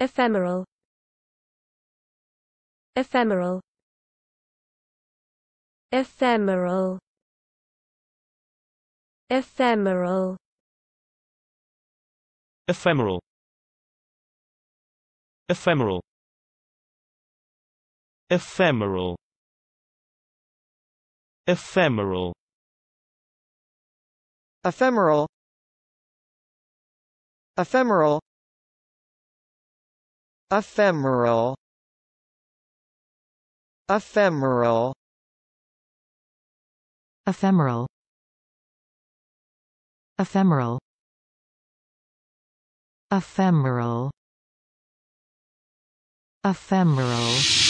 ephemeral ephemeral ephemeral ephemeral ephemeral ephemeral ephemeral ephemeral ephemeral ephemeral ephemeral ephemeral ephemeral ephemeral ephemeral ephemeral